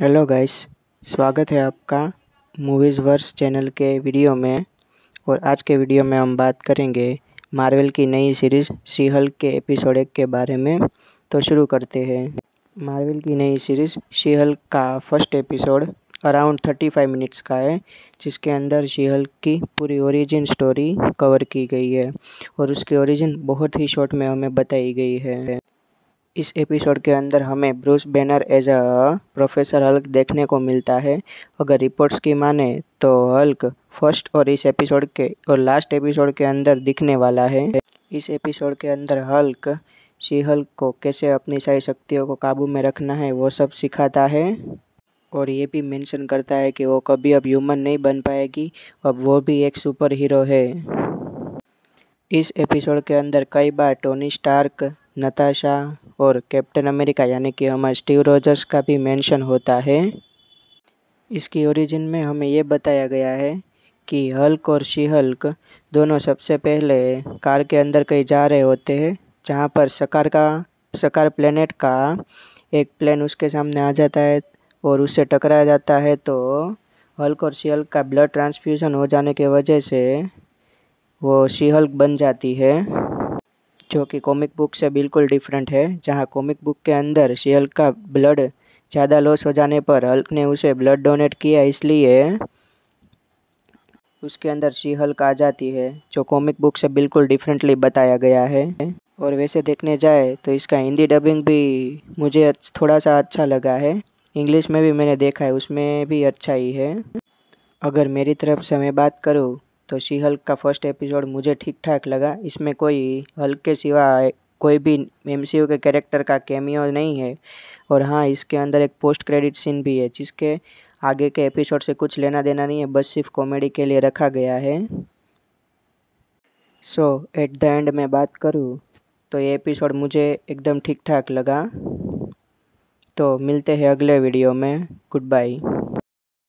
hello guys स्वागत है आपका मूवीज़ वर्स चैनल के वीडियो में और आज के वीडियो में हम बात करेंगे मार्वल की नई सीरीज़ सी हल्क के एपिसोड एक के बारे में तो शुरू करते हैं मार्वल की नई सीरीज़ सी हल्क का first episode around thirty five minutes का है जिसके अंदर शी हल्क की पूरी ओरिजिन स्टोरी कवर की गई है और उसकी ओरिजिन बहुत ही शॉर्ट में हमें बताई गई है इस एपिसोड के अंदर हमें Bruce Banner as a professor Hulk देखने को मिलता है अगर रिपोर्ट्स की माने तो हल्क फर्स्ट और इस एपिसोड के और लास्ट एपिसोड के अंदर दिखने वाला है इस एपिसोड के अंदर हल्क शी हल्क को कैसे अपनी सारी शक्तियों को काबू में रखना है वो सब सिखाता है और ये भी मेंशन करता है कि वो कभी अब ह्यूमन नहीं बन पाएगी अब वो भी एक सुपर हीरो है इस एपिसोड के अंदर कई बार टोनी स्टार्क नताशा और कैप्टन अमेरिका यानी कि हमारे स्टीव रॉजर्स का भी मेंशन होता है इसकी ओरिजिन में हमें ये बताया गया है कि हल्क और शी हल्क दोनों सबसे पहले कार के अंदर कहीं जा रहे होते हैं जहाँ पर सकार का सकार प्लेनेट का एक प्लेन उसके सामने आ जाता है और उससे टकराया जाता है तो हल्क और शी हल्क का ब्लड ट्रांसफ्यूज़न हो जाने की वजह से वो शी हल्क बन जाती है जो कि कॉमिक बुक से बिल्कुल डिफरेंट है जहां कॉमिक बुक के अंदर शेयल का ब्लड ज़्यादा लॉस हो जाने पर हल्क ने उसे ब्लड डोनेट किया इसलिए उसके अंदर शी हल्क आ जाती है जो कॉमिक बुक से बिल्कुल डिफरेंटली बताया गया है और वैसे देखने जाए तो इसका हिंदी डबिंग भी मुझे थोड़ा सा अच्छा लगा है इंग्लिश में भी मैंने देखा है उसमें भी अच्छा ही है अगर मेरी तरफ से मैं बात करूँ तो शी हल्क का फर्स्ट एपिसोड मुझे ठीक ठाक लगा इसमें कोई हल्क के सिवा कोई भी एम के कैरेक्टर का कैमियो नहीं है और हाँ इसके अंदर एक पोस्ट क्रेडिट सीन भी है जिसके आगे के एपिसोड से कुछ लेना देना नहीं है बस सिर्फ कॉमेडी के लिए रखा गया है सो एट द एंड में बात करूँ तो ये एपिसोड मुझे एकदम ठीक ठाक लगा तो मिलते हैं अगले वीडियो में गुड बाय